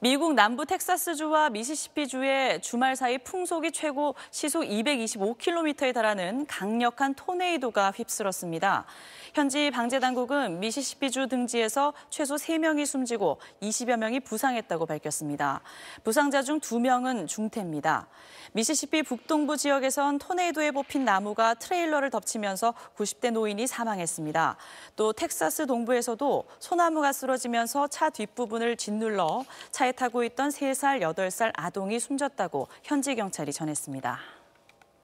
미국 남부 텍사스주와 미시시피주의 주말 사이 풍속이 최고 시속 225km에 달하는 강력한 토네이도가 휩쓸었습니다. 현지 방재당국은 미시시피주 등지에서 최소 3명이 숨지고 20여 명이 부상했다고 밝혔습니다. 부상자 중 2명은 중태입니다. 미시시피 북동부 지역에선 토네이도에 뽑힌 나무가 트레일러를 덮치면서 90대 노인이 사망했습니다. 또 텍사스 동부에서도 소나무가 쓰러지면서 차 뒷부분을 짓눌러 차 차에 타고 있던 3살, 8살 아동이 숨졌다고 현지 경찰이 전했습니다.